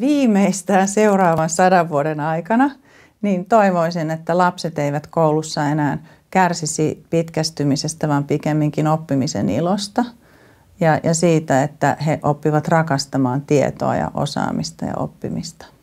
Viimeistään seuraavan sadan vuoden aikana niin toivoisin, että lapset eivät koulussa enää kärsisi pitkästymisestä, vaan pikemminkin oppimisen ilosta ja, ja siitä, että he oppivat rakastamaan tietoa ja osaamista ja oppimista.